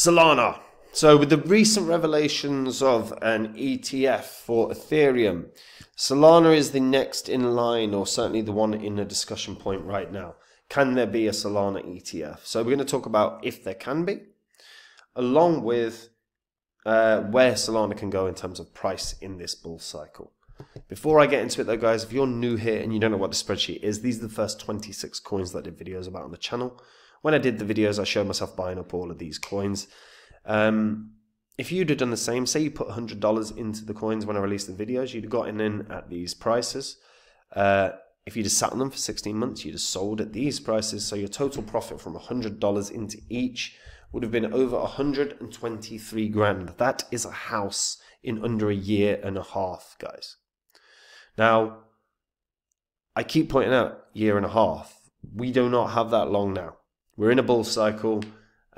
Solana. So, with the recent revelations of an ETF for Ethereum, Solana is the next in line, or certainly the one in the discussion point right now. Can there be a Solana ETF? So, we're going to talk about if there can be, along with uh, where Solana can go in terms of price in this bull cycle. Before I get into it though, guys, if you're new here and you don't know what the spreadsheet is, these are the first 26 coins that I did videos about on the channel. When I did the videos, I showed myself buying up all of these coins. Um, if you'd have done the same, say you put $100 into the coins when I released the videos, you'd have gotten in at these prices. Uh, if you'd have sat on them for 16 months, you'd have sold at these prices. So your total profit from $100 into each would have been over 123 grand. That is a house in under a year and a half, guys. Now, I keep pointing out year and a half. We do not have that long now. We're in a bull cycle.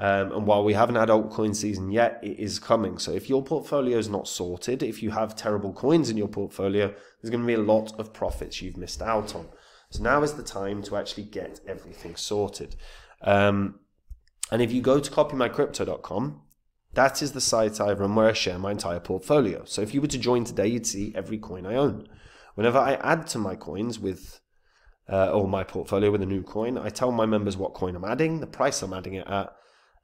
Um, and while we haven't had altcoin season yet, it is coming. So if your portfolio is not sorted, if you have terrible coins in your portfolio, there's going to be a lot of profits you've missed out on. So now is the time to actually get everything sorted. Um, and if you go to copymycrypto.com, that is the site I run where I share my entire portfolio. So if you were to join today, you'd see every coin I own. Whenever I add to my coins with uh, or my portfolio with a new coin. I tell my members what coin I'm adding, the price I'm adding it at,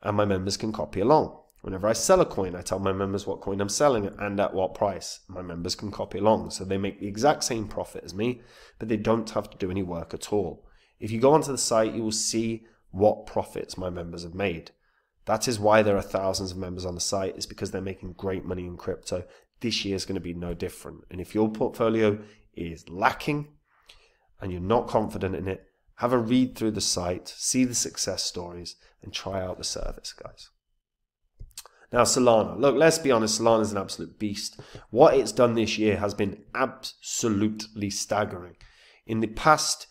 and my members can copy along. Whenever I sell a coin, I tell my members what coin I'm selling and at what price. My members can copy along, so they make the exact same profit as me, but they don't have to do any work at all. If you go onto the site, you will see what profits my members have made. That is why there are thousands of members on the site, is because they're making great money in crypto. This year is going to be no different. And if your portfolio is lacking and you're not confident in it, have a read through the site, see the success stories, and try out the service, guys. Now, Solana. Look, let's be honest, Solana is an absolute beast. What it's done this year has been absolutely staggering. In the past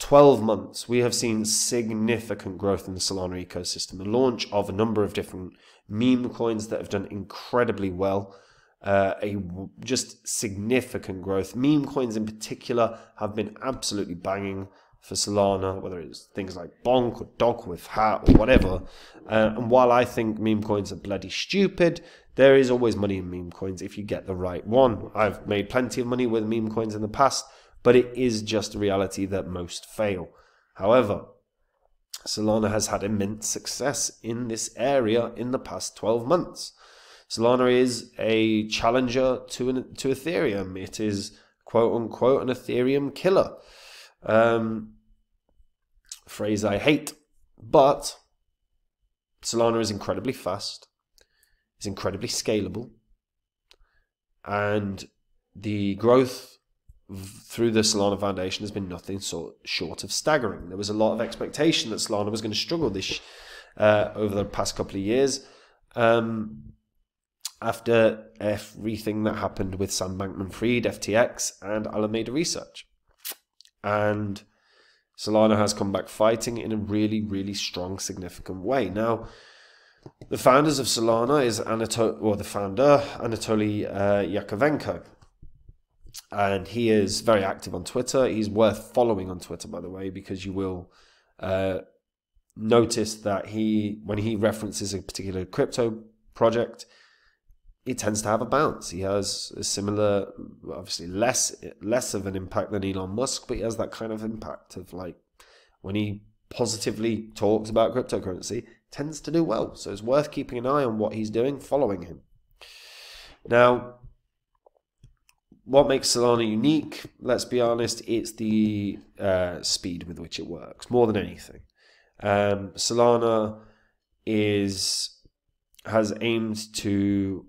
12 months, we have seen significant growth in the Solana ecosystem, the launch of a number of different meme coins that have done incredibly well uh, a just significant growth. Meme coins in particular have been absolutely banging for Solana, whether it's things like Bonk or Doc with Hat or whatever. Uh, and while I think meme coins are bloody stupid, there is always money in meme coins if you get the right one. I've made plenty of money with meme coins in the past, but it is just a reality that most fail. However, Solana has had immense success in this area in the past 12 months. Solana is a challenger to an, to Ethereum. It is quote unquote an Ethereum killer. Um, phrase I hate, but Solana is incredibly fast. It's incredibly scalable, and the growth through the Solana Foundation has been nothing short of staggering. There was a lot of expectation that Solana was going to struggle this uh, over the past couple of years. Um, after everything that happened with Sam Bankman Fried, FTX, and Alameda Research. And Solana has come back fighting in a really, really strong, significant way. Now, the founders of Solana is Anatoly, well, the founder, Anatoly uh, Yakovenko. And he is very active on Twitter. He's worth following on Twitter, by the way, because you will uh, notice that he, when he references a particular crypto project, he tends to have a bounce. He has a similar, obviously less less of an impact than Elon Musk, but he has that kind of impact of like when he positively talks about cryptocurrency, tends to do well. So it's worth keeping an eye on what he's doing, following him. Now, what makes Solana unique? Let's be honest, it's the uh, speed with which it works more than anything. Um, Solana is has aimed to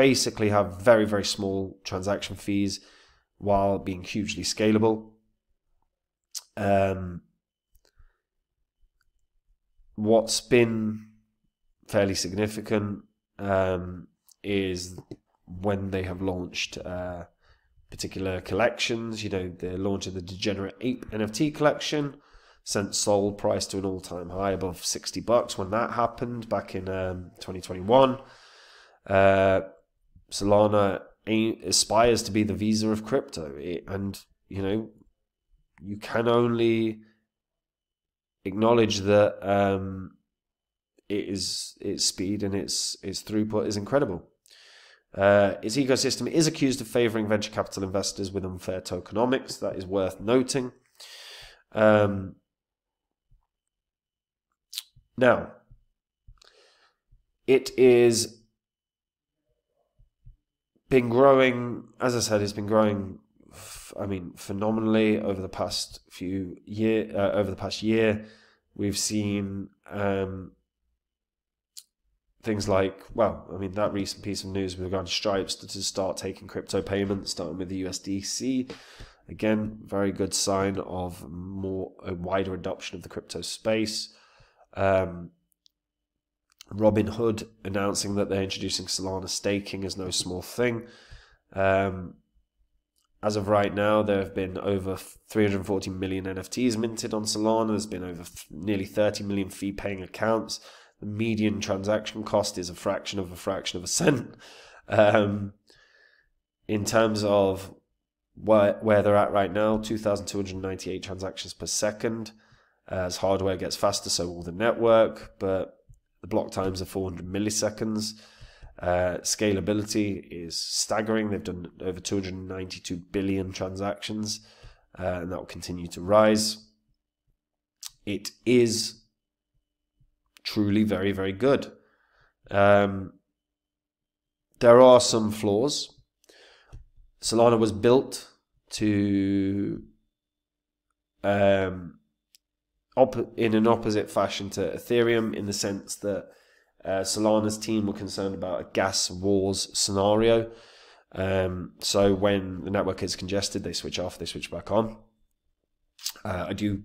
basically have very, very small transaction fees while being hugely scalable. Um, what's been fairly significant um, is when they have launched uh, particular collections. You know, the launch of the Degenerate Ape NFT collection sent Soul price to an all-time high above 60 bucks when that happened back in um, 2021. Uh, Solana aspires to be the Visa of crypto, and you know, you can only acknowledge that um, it is its speed and its its throughput is incredible. Uh, its ecosystem is accused of favoring venture capital investors with unfair tokenomics. That is worth noting. Um, now, it is been growing, as I said, it's been growing. I mean, phenomenally over the past few year. Uh, over the past year, we've seen um, things like, well, I mean, that recent piece of news with regard to Stripes to, to start taking crypto payments, starting with the USDC. Again, very good sign of more a wider adoption of the crypto space. Um, Robin Hood announcing that they're introducing Solana staking is no small thing. Um, as of right now, there have been over 340 million NFTs minted on Solana. There's been over nearly 30 million fee paying accounts. The median transaction cost is a fraction of a fraction of a cent. Um, in terms of where, where they're at right now, 2,298 transactions per second. Uh, as hardware gets faster, so will the network. But the block times are 400 milliseconds. Uh, scalability is staggering. They've done over 292 billion transactions, uh, and that will continue to rise. It is truly very, very good. Um, there are some flaws. Solana was built to um, in an opposite fashion to Ethereum in the sense that uh, Solana's team were concerned about a gas wars scenario. Um, so when the network is congested, they switch off, they switch back on. Uh, I do,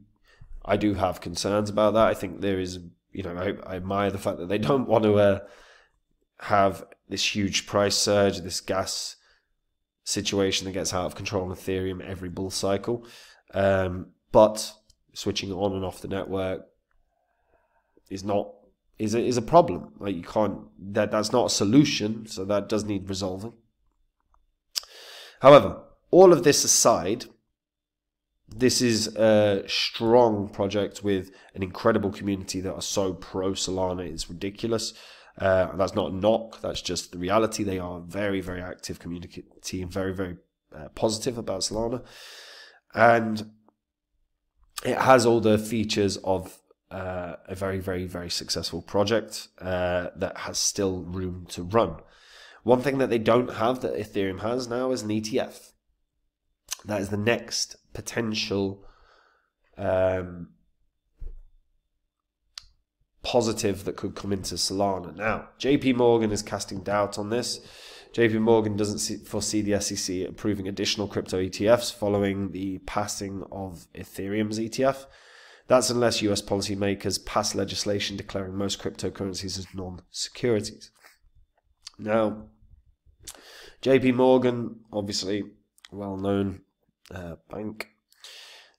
I do have concerns about that. I think there is, you know, I, I admire the fact that they don't want to uh, have this huge price surge, this gas situation that gets out of control on Ethereum every bull cycle. Um, but switching on and off the network is not is a, is a problem. Like you can't that that's not a solution, so that does need resolving. However, all of this aside, this is a strong project with an incredible community that are so pro Solana. It's ridiculous. Uh, that's not knock. That's just the reality. They are very, very active community and very, very uh, positive about Solana. And it has all the features of uh, a very, very, very successful project uh, that has still room to run. One thing that they don't have that Ethereum has now is an ETF. That is the next potential um, positive that could come into Solana. Now, JP Morgan is casting doubt on this. JP Morgan doesn't see, foresee the SEC approving additional crypto ETFs following the passing of Ethereum's ETF. That's unless US policymakers pass legislation declaring most cryptocurrencies as non securities. Now, JP Morgan, obviously well known uh, bank,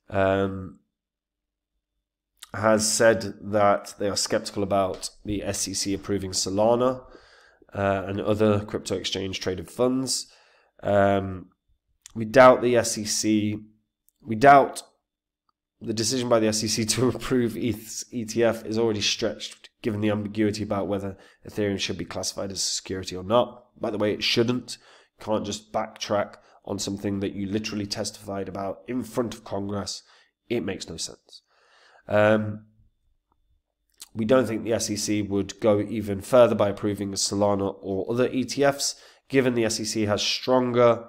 um, has said that they are skeptical about the SEC approving Solana uh, and other crypto exchange traded funds. Um, we doubt the SEC. We doubt the decision by the SEC to approve ETH's ETF is already stretched, given the ambiguity about whether Ethereum should be classified as a security or not. By the way, it shouldn't. You can't just backtrack on something that you literally testified about in front of Congress. It makes no sense. Um, we don't think the SEC would go even further by approving Solana or other ETFs, given the SEC has stronger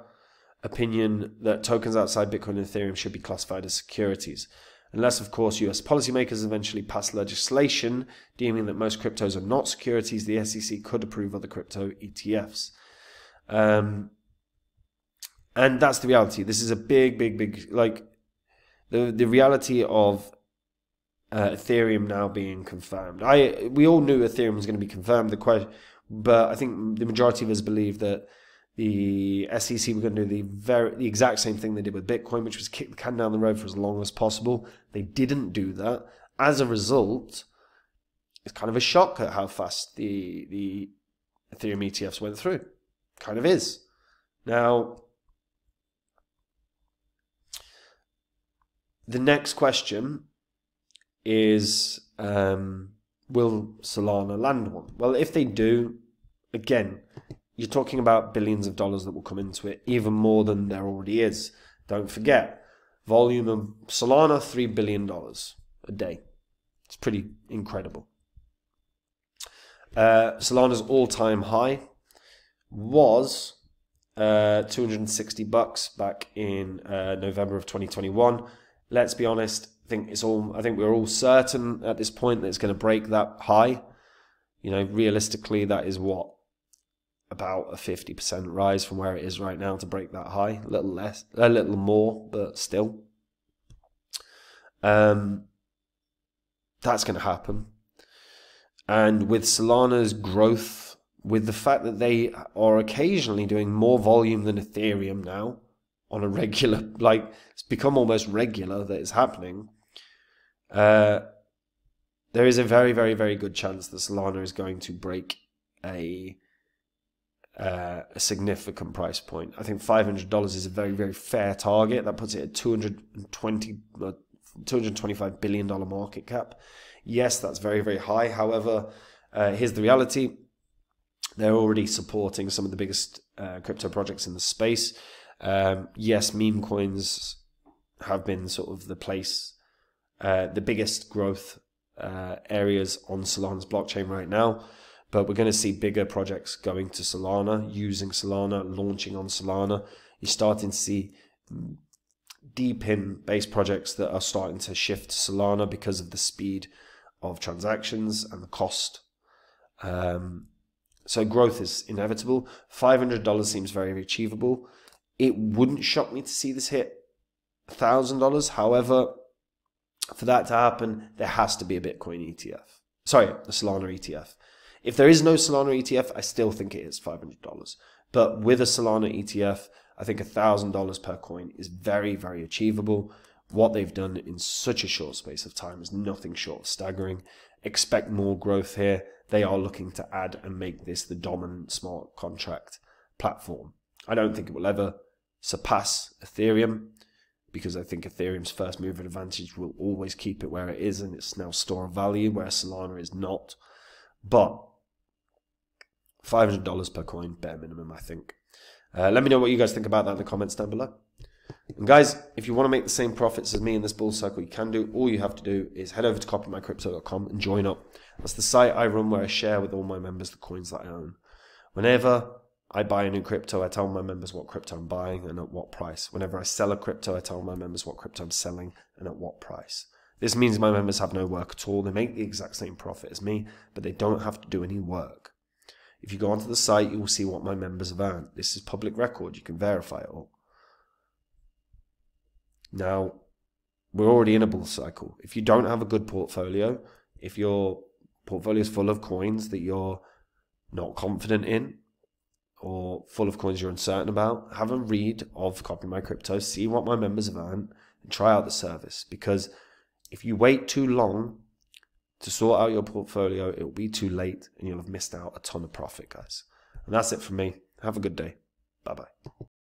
opinion that tokens outside Bitcoin and Ethereum should be classified as securities. Unless, of course, US policymakers eventually pass legislation deeming that most cryptos are not securities, the SEC could approve other crypto ETFs. Um, and that's the reality. This is a big, big, big, like, the, the reality of uh, Ethereum now being confirmed. I we all knew Ethereum was going to be confirmed. The question, but I think the majority of us believe that the SEC were going to do the very the exact same thing they did with Bitcoin, which was kick the can down the road for as long as possible. They didn't do that. As a result, it's kind of a shock at how fast the the Ethereum ETFs went through. Kind of is now. The next question is um, will Solana land one? Well, if they do, again, you're talking about billions of dollars that will come into it, even more than there already is. Don't forget, volume of Solana, $3 billion a day. It's pretty incredible. Uh, Solana's all time high was uh, 260 bucks back in uh, November of 2021. Let's be honest, I think it's all. I think we're all certain at this point that it's going to break that high. You know, realistically, that is what about a fifty percent rise from where it is right now to break that high. A little less, a little more, but still. Um, that's going to happen, and with Solana's growth, with the fact that they are occasionally doing more volume than Ethereum now on a regular like it's become almost regular that it's happening uh, there is a very, very, very good chance that Solana is going to break a uh, a significant price point. I think five hundred dollars is a very, very fair target. That puts it at two hundred twenty. Uh, 225 billion dollar market cap. Yes, that's very very high. However, uh, here's the reality: they're already supporting some of the biggest uh, crypto projects in the space. Um, yes, meme coins have been sort of the place uh, the biggest growth uh, areas on Solana's blockchain right now. But we're going to see bigger projects going to Solana, using Solana, launching on Solana. You're starting to see deep in based projects that are starting to shift to Solana because of the speed of transactions and the cost. Um, so growth is inevitable. $500 seems very achievable. It wouldn't shock me to see this hit $1,000. However, for that to happen, there has to be a Bitcoin ETF. Sorry, a Solana ETF. If there is no Solana ETF, I still think it is $500. But with a Solana ETF, I think $1,000 per coin is very, very achievable. What they've done in such a short space of time is nothing short of staggering. Expect more growth here. They are looking to add and make this the dominant smart contract platform. I don't think it will ever surpass Ethereum because I think Ethereum's first mover advantage will always keep it where it is and it's now store of value where Solana is not. But $500 per coin, bare minimum, I think. Uh, let me know what you guys think about that in the comments down below. And guys, if you want to make the same profits as me in this bull cycle, you can do. All you have to do is head over to copymycrypto.com and join up. That's the site I run where I share with all my members the coins that I own. Whenever I buy a new crypto, I tell my members what crypto I'm buying and at what price. Whenever I sell a crypto, I tell my members what crypto I'm selling and at what price. This means my members have no work at all. They make the exact same profit as me, but they don't have to do any work. If you go onto the site, you will see what my members have earned. This is public record. You can verify it all. Now, we're already in a bull cycle. If you don't have a good portfolio, if your portfolio is full of coins that you're not confident in, or full of coins you're uncertain about, have a read of Copy My Crypto, see what my members have earned, and try out the service. Because if you wait too long to sort out your portfolio, it will be too late and you'll have missed out a ton of profit, guys. And that's it for me. Have a good day. Bye bye.